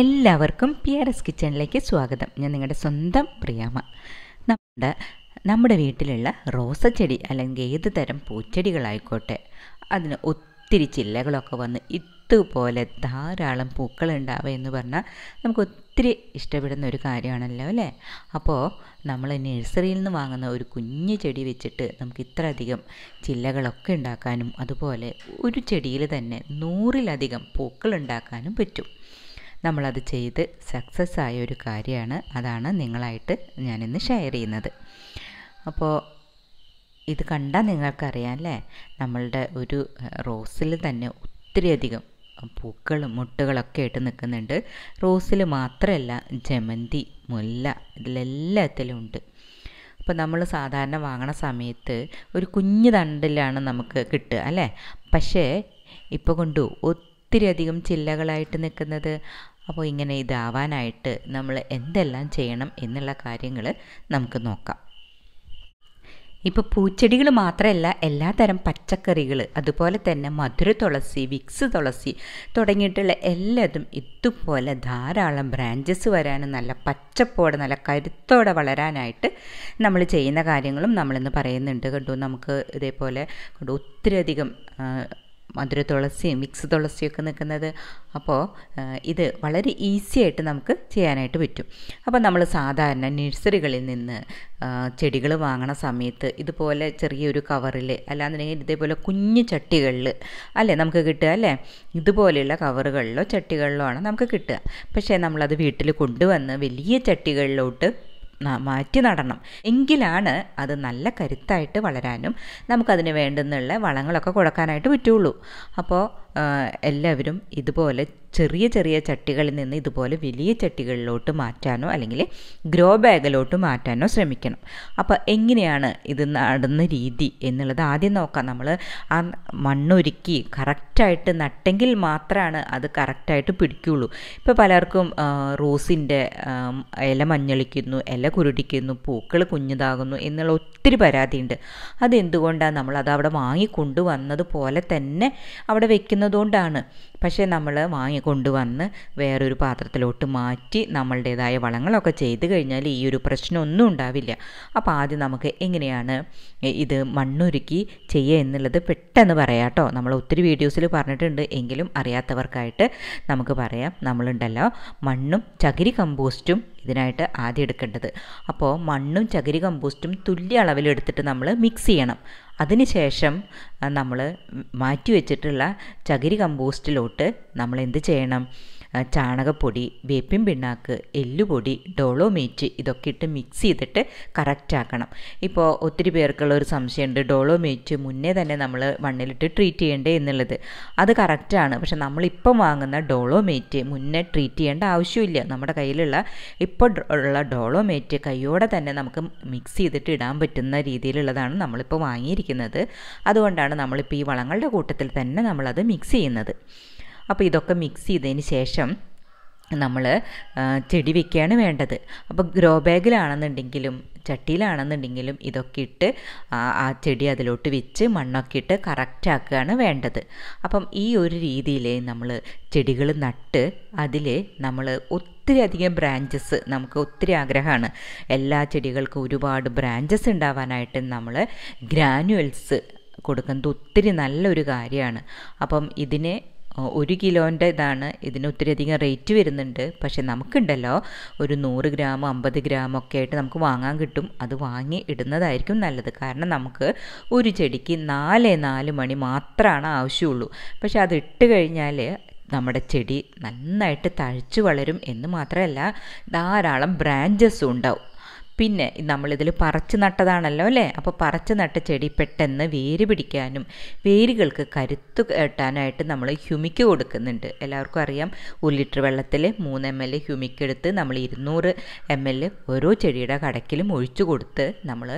എല്ലാവർക്കും P R S കിച്ചണിലേക്ക് സ്വാഗതം ഞാൻ നിങ്ങളുടെ സ്വന്തം പ്രിയാമ നമ്മുടെ നമ്മുടെ വീട്ടിലുള്ള റോസ ചെടി അല്ലെങ്കിൽ ഏത് തരം പൂച്ചെടികളായിക്കോട്ടെ അതിന് ഒത്തിരി ചില്ലകളൊക്കെ വന്ന് ഇതുപോലെ ധാരാളം ഉണ്ടാവുക എന്ന് പറഞ്ഞാൽ നമുക്ക് ഒത്തിരി ഇഷ്ടപ്പെടുന്ന ഒരു കാര്യമാണല്ലോ അല്ലേ അപ്പോൾ നമ്മൾ നഴ്സറിയിൽ നിന്ന് വാങ്ങുന്ന ഒരു കുഞ്ഞു ചെടി വെച്ചിട്ട് നമുക്ക് ഇത്രയധികം ചില്ലകളൊക്കെ ഉണ്ടാക്കാനും അതുപോലെ ഒരു ചെടിയിൽ തന്നെ നൂറിലധികം പൂക്കൾ ഉണ്ടാക്കാനും പറ്റും നമ്മളത് ചെയ്ത് സക്സസ് ആയ ഒരു കാര്യമാണ് അതാണ് നിങ്ങളായിട്ട് ഞാനിന്ന് ഷെയർ ചെയ്യുന്നത് അപ്പോൾ ഇത് കണ്ടാൽ നിങ്ങൾക്കറിയാം അല്ലേ നമ്മളുടെ ഒരു റോസിൽ തന്നെ ഒത്തിരിയധികം പൂക്കളും മുട്ടുകളൊക്കെ ആയിട്ട് നിൽക്കുന്നുണ്ട് റോസിൽ മാത്രമല്ല ജമന്തി മുല്ല ഇതിലെല്ലാത്തിലും ഉണ്ട് അപ്പോൾ നമ്മൾ സാധാരണ വാങ്ങണ സമയത്ത് ഒരു കുഞ്ഞു തണ്ടിലാണ് നമുക്ക് കിട്ടുക അല്ലേ പക്ഷേ ഇപ്പോൾ കൊണ്ടു ഒത്തിരി അധികം ചില്ലകളായിട്ട് നിൽക്കുന്നത് അപ്പോൾ ഇങ്ങനെ ഇതാവാനായിട്ട് നമ്മൾ എന്തെല്ലാം ചെയ്യണം എന്നുള്ള കാര്യങ്ങൾ നമുക്ക് നോക്കാം ഇപ്പോൾ പൂച്ചെടികൾ മാത്രമല്ല എല്ലാതരം പച്ചക്കറികൾ അതുപോലെ തന്നെ മധുര തുളസി വിക്സ് തുളസി തുടങ്ങിയിട്ടുള്ള എല്ലാതും ഇതുപോലെ ധാരാളം ബ്രാഞ്ചസ് വരാനും നല്ല പച്ചപ്പോടെ നല്ല കരുത്തോടെ വളരാനായിട്ട് നമ്മൾ ചെയ്യുന്ന കാര്യങ്ങളും നമ്മളിന്ന് പറയുന്നുണ്ട് കണ്ടു നമുക്ക് ഇതേപോലെ കണ്ടു അധികം മധുര തുളസിയും മിക്സ് തുളസിയും ഒക്കെ നിൽക്കുന്നത് അപ്പോൾ ഇത് വളരെ ഈസി ആയിട്ട് നമുക്ക് ചെയ്യാനായിട്ട് പറ്റും അപ്പോൾ നമ്മൾ സാധാരണ നഴ്സറികളിൽ നിന്ന് ചെടികൾ വാങ്ങണ സമയത്ത് ഇതുപോലെ ചെറിയൊരു കവറിൽ അല്ലാന്നുണ്ടെങ്കിൽ ഇതേപോലെ കുഞ്ഞു ചട്ടികളിൽ അല്ലേ നമുക്ക് കിട്ടുക അല്ലേ ഇതുപോലെയുള്ള കവറുകളിലോ ചട്ടികളിലോ ആണ് നമുക്ക് കിട്ടുക പക്ഷേ നമ്മളത് വീട്ടിൽ കൊണ്ടുവന്ന് വലിയ ചട്ടികളിലോട്ട് മാറ്റി നടണം എങ്കിലാണ് അത് നല്ല കരുത്തായിട്ട് വളരാനും നമുക്കതിന് വേണ്ടുന്നുള്ള വളങ്ങളൊക്കെ കൊടുക്കാനായിട്ട് പറ്റുള്ളൂ അപ്പോൾ എല്ലാവരും ഇതുപോലെ ചെറിയ ചെറിയ ചട്ടികളിൽ നിന്ന് ഇതുപോലെ വലിയ ചട്ടികളിലോട്ട് മാറ്റാനോ അല്ലെങ്കിൽ ഗ്രോ ബാഗിലോട്ട് മാറ്റാനോ ശ്രമിക്കണം അപ്പോൾ എങ്ങനെയാണ് ഇത് നടുന്ന രീതി എന്നുള്ളത് ആദ്യം നോക്കാം നമ്മൾ ആ മണ്ണൊരുക്കി കറക്റ്റായിട്ട് നട്ടെങ്കിൽ മാത്രമാണ് അത് കറക്റ്റായിട്ട് പിടിക്കുകയുള്ളൂ ഇപ്പോൾ പലർക്കും റോസിൻ്റെ ഇല മഞ്ഞളിക്കുന്നു ഇല കുരുടിക്കുന്നു പൂക്കൾ കുഞ്ഞുതാകുന്നു എന്നുള്ള ഒത്തിരി പരാതിയുണ്ട് അതെന്തുകൊണ്ടാണ് നമ്മൾ അത് അവിടെ വാങ്ങിക്കൊണ്ടുവന്നത് പോലെ തന്നെ അവിടെ വെക്കുന്നത് എന്നതുകൊണ്ടാണ് പക്ഷേ നമ്മൾ വാങ്ങി കൊണ്ടുവന്ന് വേറൊരു പാത്രത്തിലോട്ട് മാറ്റി നമ്മളുടേതായ വളങ്ങളൊക്കെ ചെയ്ത് കഴിഞ്ഞാൽ ഈ ഒരു പ്രശ്നമൊന്നും ഉണ്ടാവില്ല അപ്പോൾ ആദ്യം നമുക്ക് എങ്ങനെയാണ് ഇത് മണ്ണൊരുക്കി ചെയ്യുക എന്നുള്ളത് പെട്ടെന്ന് പറയാം കേട്ടോ നമ്മൾ ഒത്തിരി വീഡിയോസിൽ പറഞ്ഞിട്ടുണ്ട് എങ്കിലും അറിയാത്തവർക്കായിട്ട് നമുക്ക് പറയാം നമ്മളുണ്ടല്ലോ മണ്ണും ചകിരി കമ്പോസ്റ്റും ഇതിനായിട്ട് ആദ്യം എടുക്കേണ്ടത് അപ്പോൾ മണ്ണും ചകിരി കമ്പോസ്റ്റും തുല്യ അളവിൽ എടുത്തിട്ട് നമ്മൾ മിക്സ് ചെയ്യണം അതിനുശേഷം നമ്മൾ മാറ്റി വെച്ചിട്ടുള്ള ചകിരി കമ്പോസ്റ്റിലോട്ട് നമ്മൾ എന്ത് ചെയ്യണം ചാണകപ്പൊടി വേപ്പിൻ പിണ്ണാക്ക് എല്ലുപൊടി ഡോളോമേറ്റ് ഇതൊക്കെ ഇട്ട് മിക്സ് ചെയ്തിട്ട് കറക്റ്റാക്കണം ഇപ്പോൾ ഒത്തിരി പേർക്കുള്ള ഒരു സംശയമുണ്ട് ഡോളോമേറ്റ് മുന്നേ തന്നെ നമ്മൾ മണ്ണിലിട്ട് ട്രീറ്റ് ചെയ്യണ്ടേ എന്നുള്ളത് അത് കറക്റ്റാണ് പക്ഷെ നമ്മളിപ്പം വാങ്ങുന്ന ഡോളോമേറ്റ് മുന്നേ ട്രീറ്റ് ചെയ്യേണ്ട ആവശ്യമില്ല നമ്മുടെ കയ്യിലുള്ള ഇപ്പോൾ ഉള്ള ഡോളോമേറ്റ് കൈയോടെ തന്നെ നമുക്ക് മിക്സ് ചെയ്തിട്ട് ഇടാൻ പറ്റുന്ന രീതിയിലുള്ളതാണ് നമ്മളിപ്പോൾ വാങ്ങിയിരിക്കുന്നത് അതുകൊണ്ടാണ് നമ്മളിപ്പോൾ ഈ വളങ്ങളുടെ കൂട്ടത്തിൽ തന്നെ നമ്മളത് മിക്സ് ചെയ്യുന്നത് അപ്പോൾ ഇതൊക്കെ മിക്സ് ചെയ്തതിന് ശേഷം നമ്മൾ ചെടി വെക്കുകയാണ് വേണ്ടത് അപ്പോൾ ഗ്രോ ബാഗിലാണെന്നുണ്ടെങ്കിലും ചട്ടിയിലാണെന്നുണ്ടെങ്കിലും ഇതൊക്കെ ഇട്ട് ആ ചെടി അതിലോട്ട് വെച്ച് മണ്ണൊക്കെ ഇട്ട് കറക്റ്റാക്കുകയാണ് വേണ്ടത് അപ്പം ഈ ഒരു രീതിയിൽ നമ്മൾ ചെടികൾ നട്ട് അതിൽ നമ്മൾ ഒത്തിരി അധികം ബ്രാഞ്ചസ് നമുക്ക് ഒത്തിരി ആഗ്രഹമാണ് എല്ലാ ചെടികൾക്കും ഒരുപാട് ബ്രാഞ്ചസ് ഉണ്ടാവാനായിട്ട് നമ്മൾ ഗ്രാനുവൽസ് കൊടുക്കുന്നത് ഒത്തിരി നല്ലൊരു കാര്യമാണ് അപ്പം ഇതിനെ ഒരു കിലോൻ്റെ ഇതാണ് ഇതിന് ഒത്തിരിയധികം റേറ്റ് വരുന്നുണ്ട് പക്ഷെ നമുക്കുണ്ടല്ലോ ഒരു നൂറ് ഗ്രാം അമ്പത് ഗ്രാം ഒക്കെ ആയിട്ട് നമുക്ക് വാങ്ങാൻ കിട്ടും അത് വാങ്ങി ഇടുന്നതായിരിക്കും നല്ലത് കാരണം നമുക്ക് ഒരു ചെടിക്ക് നാല് നാല് മണി മാത്രമാണ് ആവശ്യമുള്ളൂ പക്ഷെ അത് ഇട്ട് കഴിഞ്ഞാൽ നമ്മുടെ ചെടി നന്നായിട്ട് തഴച്ചു വളരും എന്ന് മാത്രമല്ല ധാരാളം ബ്രാഞ്ചസും ഉണ്ടാവും പിന്നെ നമ്മളിതിൽ പറിച്ച് നട്ടതാണല്ലോ അല്ലേ അപ്പോൾ പറിച്ച് നട്ട ചെടി പെട്ടെന്ന് വേര് പിടിക്കാനും വേരുകൾക്ക് കരുത്ത് കെട്ടാനായിട്ട് നമ്മൾ ഹ്യുമിക്ക് കൊടുക്കുന്നുണ്ട് എല്ലാവർക്കും അറിയാം ഒരു ലിറ്റർ വെള്ളത്തിൽ മൂന്ന് എം എൽ ഹ്യൂമിക്ക് എടുത്ത് നമ്മൾ ഇരുന്നൂറ് എം എൽ ഓരോ ചെടിയുടെ കടക്കിലും ഒഴിച്ചു കൊടുത്ത് നമ്മൾ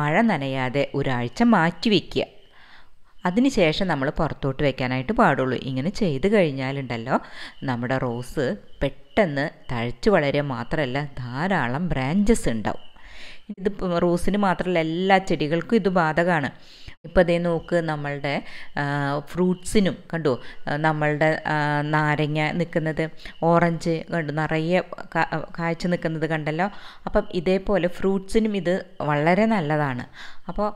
മഴ നനയാതെ ഒരാഴ്ച മാറ്റി വയ്ക്കുക അതിനുശേഷം നമ്മൾ പുറത്തോട്ട് വെക്കാനായിട്ട് പാടുള്ളൂ ഇങ്ങനെ ചെയ്ത് കഴിഞ്ഞാലുണ്ടല്ലോ നമ്മുടെ റോസ് പെട്ടെന്ന് തഴച്ചു വളരെ മാത്രമല്ല ധാരാളം ബ്രാഞ്ചസ് ഉണ്ടാവും ഇത് റോസിന് മാത്രമല്ല എല്ലാ ചെടികൾക്കും ഇത് ബാധകമാണ് ഇപ്പോൾ അതേ നോക്ക് നമ്മളുടെ ഫ്രൂട്ട്സിനും കണ്ടു നമ്മളുടെ നാരങ്ങ നിൽക്കുന്നത് ഓറഞ്ച് കണ്ടു നിറയെ കാഴ്ച നിൽക്കുന്നത് കണ്ടല്ലോ അപ്പം ഇതേപോലെ ഫ്രൂട്ട്സിനും ഇത് വളരെ നല്ലതാണ് അപ്പോൾ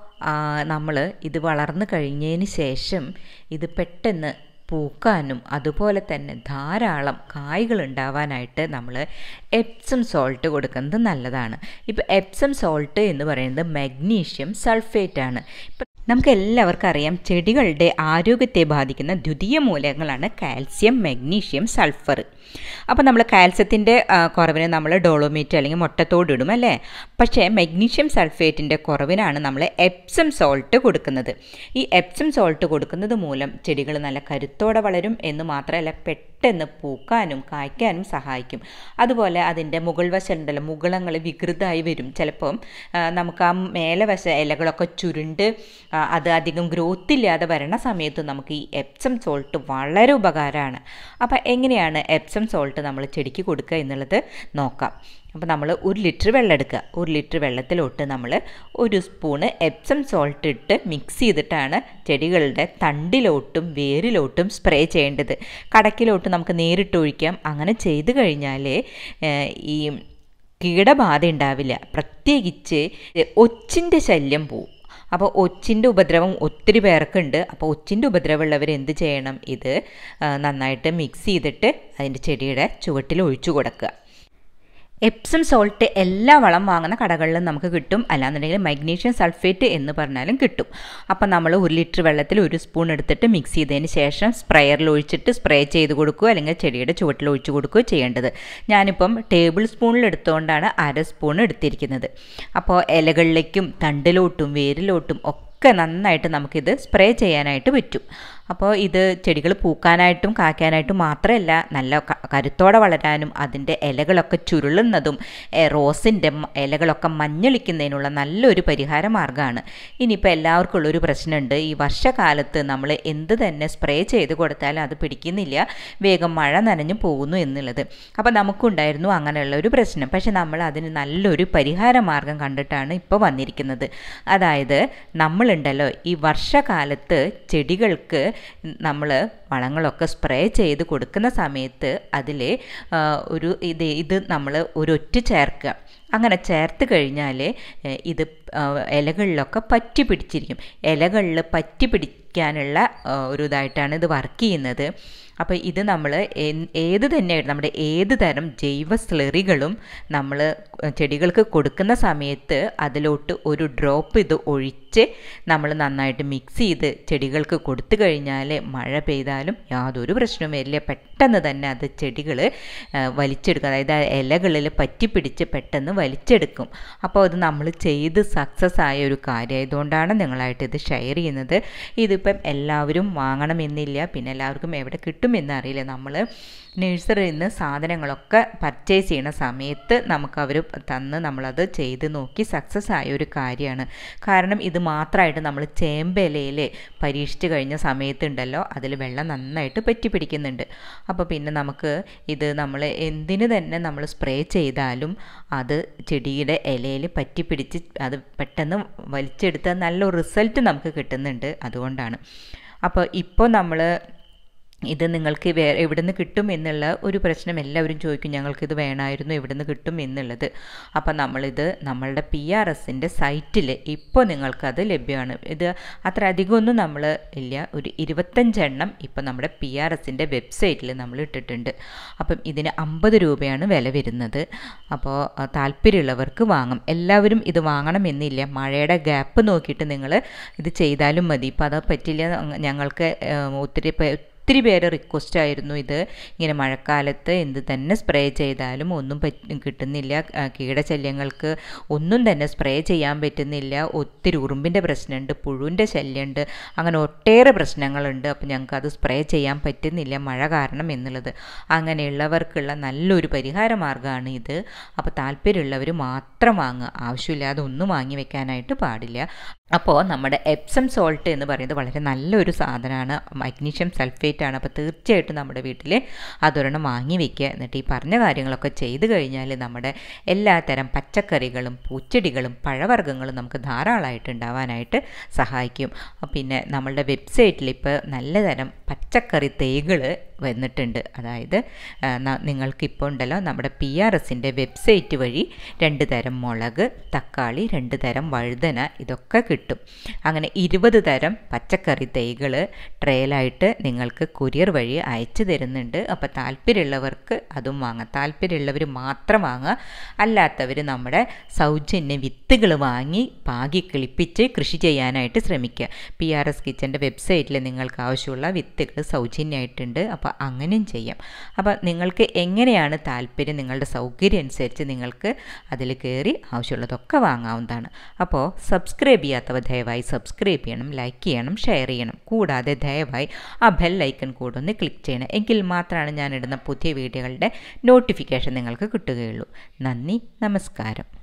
നമ്മൾ ഇത് വളർന്നു കഴിഞ്ഞതിന് ശേഷം ഇത് പെട്ടെന്ന് പൂക്കാനും അതുപോലെ തന്നെ ധാരാളം കായ്കൾ ഉണ്ടാവാനായിട്ട് നമ്മൾ എപ്സം സോൾട്ട് കൊടുക്കുന്നത് നല്ലതാണ് ഇപ്പോൾ എപ്സം സോൾട്ട് എന്ന് പറയുന്നത് മഗ്നീഷ്യം സൾഫേറ്റ് ആണ് നമുക്ക് എല്ലാവർക്കും അറിയാം ചെടികളുടെ ആരോഗ്യത്തെ ബാധിക്കുന്ന ദ്വിതീയ മൂലകങ്ങളാണ് കാൽസ്യം മഗ്നീഷ്യം സൾഫർ അപ്പോൾ നമ്മൾ കാൽസ്യത്തിൻ്റെ കുറവിന് നമ്മൾ ഡോളോമീറ്റ് അല്ലെങ്കിൽ മുട്ടത്തോട് ഇടും അല്ലേ പക്ഷേ മഗ്നീഷ്യം സൾഫേറ്റിൻ്റെ കുറവിനാണ് നമ്മൾ എപ്സം സോൾട്ട് കൊടുക്കുന്നത് ഈ എപ്സം സോൾട്ട് കൊടുക്കുന്നത് മൂലം ചെടികൾ നല്ല കരുത്ത് കരുത്തോടെ വളരും എന്ന് മാത്രമല്ല പെട്ടെന്ന് പൂക്കാനും കായ്ക്കാനും സഹായിക്കും അതുപോലെ അതിൻ്റെ മുകൾ വശം മുകളങ്ങൾ വികൃതമായി വരും ചിലപ്പം നമുക്ക് ആ മേലെ വശ ഇലകളൊക്കെ ചുരുണ്ട് അത് അധികം ഗ്രോത്ത് ഇല്ലാതെ വരണ സമയത്ത് നമുക്ക് ഈ എപ്സം സോൾട്ട് വളരെ ഉപകാരമാണ് അപ്പോൾ എങ്ങനെയാണ് എപ്സം സോൾട്ട് നമ്മൾ ചെടിക്ക് കൊടുക്കുക എന്നുള്ളത് നോക്കാം അപ്പോൾ നമ്മൾ ഒരു ലിറ്റർ വെള്ളം എടുക്കുക ഒരു ലിറ്റർ വെള്ളത്തിലോട്ട് നമ്മൾ ഒരു സ്പൂണ് എപ്സം സോൾട്ട് ഇട്ട് മിക്സ് ചെയ്തിട്ടാണ് ചെടികളുടെ തണ്ടിലോട്ടും വേരിലോട്ടും സ്പ്രേ ചെയ്യേണ്ടത് കടക്കിലോട്ട് നമുക്ക് നേരിട്ട് ഒഴിക്കാം അങ്ങനെ ചെയ്തു കഴിഞ്ഞാൽ ഈ കീടബാധ ഉണ്ടാവില്ല പ്രത്യേകിച്ച് ഒച്ചിൻ്റെ ശല്യം പോവും അപ്പോൾ ഒച്ചിൻ്റെ ഉപദ്രവം ഒത്തിരി പേർക്കുണ്ട് അപ്പോൾ ഒച്ചിൻ്റെ ഉപദ്രവമുള്ളവർ എന്ത് ചെയ്യണം ഇത് നന്നായിട്ട് മിക്സ് ചെയ്തിട്ട് അതിൻ്റെ ചെടിയുടെ ചുവട്ടിൽ ഒഴിച്ചു കൊടുക്കുക എപ്സം സോൾട്ട് എല്ലാ വളം വാങ്ങുന്ന കടകളിലും നമുക്ക് കിട്ടും അല്ലാന്നുണ്ടെങ്കിൽ മഗ്നീഷ്യം സൾഫേറ്റ് എന്ന് പറഞ്ഞാലും കിട്ടും അപ്പോൾ നമ്മൾ ഒരു ലിറ്റർ വെള്ളത്തിൽ ഒരു സ്പൂൺ എടുത്തിട്ട് മിക്സ് ചെയ്തതിന് ശേഷം സ്പ്രെയറിൽ ഒഴിച്ചിട്ട് സ്പ്രേ ചെയ്ത് കൊടുക്കുക അല്ലെങ്കിൽ ചെടിയുടെ ചുവട്ടിൽ ഒഴിച്ചു കൊടുക്കുക ചെയ്യേണ്ടത് ഞാനിപ്പം ടേബിൾ സ്പൂണിൽ എടുത്തുകൊണ്ടാണ് അര സ്പൂൺ എടുത്തിരിക്കുന്നത് അപ്പോൾ ഇലകളിലേക്കും തണ്ടിലോട്ടും വേരിലോട്ടും ഒക്കെ നന്നായിട്ട് നമുക്കിത് സ്പ്രേ ചെയ്യാനായിട്ട് പറ്റും അപ്പോൾ ഇത് ചെടികൾ പൂക്കാനായിട്ടും കായ്ക്കാനായിട്ടും മാത്രമല്ല നല്ല കരുത്തോടെ വളരാനും അതിൻ്റെ ഇലകളൊക്കെ ചുരുളുന്നതും റോസിൻ്റെ ഇലകളൊക്കെ മഞ്ഞളിക്കുന്നതിനുള്ള നല്ലൊരു പരിഹാര മാർഗ്ഗമാണ് ഇനിയിപ്പോൾ എല്ലാവർക്കും ഉള്ളൊരു പ്രശ്നമുണ്ട് ഈ വർഷകാലത്ത് നമ്മൾ എന്ത് തന്നെ സ്പ്രേ ചെയ്ത് കൊടുത്താലും അത് പിടിക്കുന്നില്ല വേഗം മഴ നനഞ്ഞു പോകുന്നു എന്നുള്ളത് അപ്പോൾ നമുക്കുണ്ടായിരുന്നു അങ്ങനെയുള്ള ഒരു പ്രശ്നം പക്ഷെ നമ്മൾ അതിന് നല്ലൊരു പരിഹാര മാർഗം കണ്ടിട്ടാണ് ഇപ്പോൾ വന്നിരിക്കുന്നത് അതായത് നമ്മളുണ്ടല്ലോ ഈ വർഷകാലത്ത് ചെടികൾക്ക് നമ്മൾ വളങ്ങളൊക്കെ സ്പ്രേ ചെയ്ത് കൊടുക്കുന്ന സമയത്ത് അതിൽ ഒരു ഇത് ഇത് നമ്മൾ ഒരു ചേർക്കുക അങ്ങനെ ചേർത്ത് കഴിഞ്ഞാൽ ഇത് ഇലകളിലൊക്കെ പറ്റി പിടിച്ചിരിക്കും ഇലകളിൽ പറ്റി പിടിക്കാനുള്ള ഒരു ഇതായിട്ടാണ് ഇത് വർക്ക് ചെയ്യുന്നത് അപ്പോൾ ഇത് നമ്മൾ ഏത് തന്നെയായിട്ട് നമ്മുടെ ഏത് തരം ജൈവ സ്ലെറികളും നമ്മൾ ചെടികൾക്ക് കൊടുക്കുന്ന സമയത്ത് അതിലോട്ട് ഒരു ഡ്രോപ്പ് ഇത് ഒഴിച്ച് നമ്മൾ നന്നായിട്ട് മിക്സ് ചെയ്ത് ചെടികൾക്ക് കൊടുത്തു കഴിഞ്ഞാൽ മഴ പെയ്താലും യാതൊരു പ്രശ്നവും വരില്ല പെട്ടെന്ന് തന്നെ അത് ചെടികൾ വലിച്ചെടുക്കുക അതായത് ഇലകളിൽ പറ്റിപ്പിടിച്ച് പെട്ടെന്ന് വലിച്ചെടുക്കും അപ്പോൾ അത് നമ്മൾ ചെയ്ത് സക്സസ് ആയ ഒരു കാര്യമായതുകൊണ്ടാണ് നിങ്ങളായിട്ട് ഇത് ഷെയർ ചെയ്യുന്നത് ഇതിപ്പം എല്ലാവരും വാങ്ങണമെന്നില്ല പിന്നെ എല്ലാവർക്കും എവിടെ കിട്ടുമെന്നറിയില്ല നമ്മൾ നഴ്സറിയിൽ നിന്ന് സാധനങ്ങളൊക്കെ പർച്ചേസ് ചെയ്യുന്ന സമയത്ത് നമുക്ക് അവർ തന്ന് നമ്മളത് ചെയ്ത് നോക്കി സക്സസ് ആയ ഒരു കാര്യമാണ് കാരണം ഇത് മാത്രമായിട്ട് നമ്മൾ ചേമ്പലയിൽ പരീക്ഷിച്ച് കഴിഞ്ഞ സമയത്തുണ്ടല്ലോ അതിൽ വെള്ളം നന്നായിട്ട് പറ്റി പിടിക്കുന്നുണ്ട് അപ്പോൾ പിന്നെ നമുക്ക് ഇത് നമ്മൾ എന്തിന് തന്നെ നമ്മൾ സ്പ്രേ ചെയ്താലും അത് ചെടിയുടെ ഇലയിൽ പിടിച്ച് അത് പെട്ടെന്ന് വലിച്ചെടുത്താൽ നല്ല റിസൾട്ട് നമുക്ക് കിട്ടുന്നുണ്ട് അതുകൊണ്ടാണ് അപ്പോൾ ഇപ്പോൾ നമ്മൾ ഇത് നിങ്ങൾക്ക് വേ എവിടുന്ന് കിട്ടും എന്നുള്ള ഒരു പ്രശ്നം എല്ലാവരും ചോദിക്കും ഞങ്ങൾക്കിത് വേണമായിരുന്നു എവിടുന്ന് കിട്ടും എന്നുള്ളത് അപ്പോൾ നമ്മളിത് നമ്മളുടെ പി ആർ എസിൻ്റെ സൈറ്റിൽ ഇപ്പോൾ നിങ്ങൾക്കത് ലഭ്യമാണ് ഇത് അത്ര അധികമൊന്നും നമ്മൾ ഇല്ല ഒരു ഇരുപത്തഞ്ചെണ്ണം ഇപ്പോൾ നമ്മുടെ പി ആർ എസിൻ്റെ വെബ്സൈറ്റിൽ നമ്മൾ ഇട്ടിട്ടുണ്ട് അപ്പം ഇതിന് അമ്പത് രൂപയാണ് വില വരുന്നത് അപ്പോൾ താല്പര്യമുള്ളവർക്ക് വാങ്ങാം എല്ലാവരും ഇത് വാങ്ങണമെന്നില്ല മഴയുടെ ഗ്യാപ്പ് നോക്കിയിട്ട് നിങ്ങൾ ഇത് ചെയ്താലും മതി ഇപ്പോൾ അത് പറ്റില്ല ഞങ്ങൾക്ക് ഒത്തിരി ഒത്തിരി പേര് റിക്വസ്റ്റ് ആയിരുന്നു ഇത് ഇങ്ങനെ മഴക്കാലത്ത് എന്ത് തന്നെ സ്പ്രേ ചെയ്താലും ഒന്നും കിട്ടുന്നില്ല കീടശല്യങ്ങൾക്ക് ഒന്നും തന്നെ സ്പ്രേ ചെയ്യാൻ പറ്റുന്നില്ല ഒത്തിരി ഉറുമ്പിൻ്റെ പ്രശ്നമുണ്ട് പുഴുവിൻ്റെ ശല്യമുണ്ട് അങ്ങനെ ഒട്ടേറെ പ്രശ്നങ്ങളുണ്ട് അപ്പോൾ ഞങ്ങൾക്ക് അത് സ്പ്രേ ചെയ്യാൻ പറ്റുന്നില്ല മഴ കാരണം എന്നുള്ളത് അങ്ങനെയുള്ളവർക്കുള്ള നല്ലൊരു പരിഹാര മാർഗ്ഗമാണ് ഇത് അപ്പോൾ താല്പര്യമുള്ളവർ മാത്രം വാങ്ങുക ആവശ്യമില്ലാതെ ഒന്നും വാങ്ങി വെക്കാനായിട്ട് പാടില്ല അപ്പോൾ നമ്മുടെ എപ്സം സോൾട്ട് എന്ന് പറയുന്നത് വളരെ നല്ലൊരു സാധനമാണ് മഗ്നീഷ്യം സൾഫേറ്റ് ആണ് അപ്പോൾ തീർച്ചയായിട്ടും നമ്മുടെ വീട്ടിൽ അതൊരെണ്ണം വാങ്ങി വെക്കുക എന്നിട്ട് ഈ പറഞ്ഞ കാര്യങ്ങളൊക്കെ ചെയ്തു കഴിഞ്ഞാൽ നമ്മുടെ എല്ലാ തരം പച്ചക്കറികളും പൂച്ചെടികളും പഴവർഗ്ഗങ്ങളും നമുക്ക് ധാരാളമായിട്ട് ഉണ്ടാവാനായിട്ട് സഹായിക്കും പിന്നെ നമ്മളുടെ വെബ്സൈറ്റിൽ ഇപ്പോൾ നല്ല തരം പച്ചക്കറി തൈകൾ വന്നിട്ടുണ്ട് അതായത് നിങ്ങൾക്കിപ്പോൾ ഉണ്ടല്ലോ നമ്മുടെ പി ആർ എസിൻ്റെ വെബ്സൈറ്റ് വഴി രണ്ട് തരം മുളക് തക്കാളി രണ്ട് തരം വഴുതന ഇതൊക്കെ കിട്ടും അങ്ങനെ ഇരുപത് തരം പച്ചക്കറി തൈകൾ ട്രെയിലായിട്ട് നിങ്ങൾക്ക് കൊറിയർ വഴി അയച്ചു തരുന്നുണ്ട് അപ്പോൾ താല്പര്യമുള്ളവർക്ക് അതും വാങ്ങാം താല്പര്യമുള്ളവർ മാത്രം വാങ്ങുക അല്ലാത്തവർ നമ്മുടെ സൗജന്യ വിത്തുകൾ വാങ്ങി പാകി കിളിപ്പിച്ച് കൃഷി ചെയ്യാനായിട്ട് ശ്രമിക്കുക പി ആർ എസ് കിച്ചൻ്റെ വെബ്സൈറ്റിൽ നിങ്ങൾക്ക് ആവശ്യമുള്ള വിത്തുകൾ സൗജന്യമായിട്ടുണ്ട് അപ്പോൾ അങ്ങനെയും ചെയ്യാം അപ്പോൾ നിങ്ങൾക്ക് എങ്ങനെയാണ് താല്പര്യം നിങ്ങളുടെ സൗകര്യം അനുസരിച്ച് നിങ്ങൾക്ക് അതിൽ കയറി ആവശ്യമുള്ളതൊക്കെ വാങ്ങാവുന്നതാണ് അപ്പോൾ സബ്സ്ക്രൈബ് ചെയ്യാത്തവ ദയവായി സബ്സ്ക്രൈബ് ചെയ്യണം ലൈക്ക് ചെയ്യണം ഷെയർ ചെയ്യണം കൂടാതെ ദയവായി ആ ബെൽ ഐക്കൺ കൂടെ ഒന്ന് ക്ലിക്ക് ചെയ്യണം എങ്കിൽ മാത്രമാണ് ഞാനിടുന്ന പുതിയ വീഡിയോകളുടെ നോട്ടിഫിക്കേഷൻ നിങ്ങൾക്ക് കിട്ടുകയുള്ളൂ നന്ദി നമസ്കാരം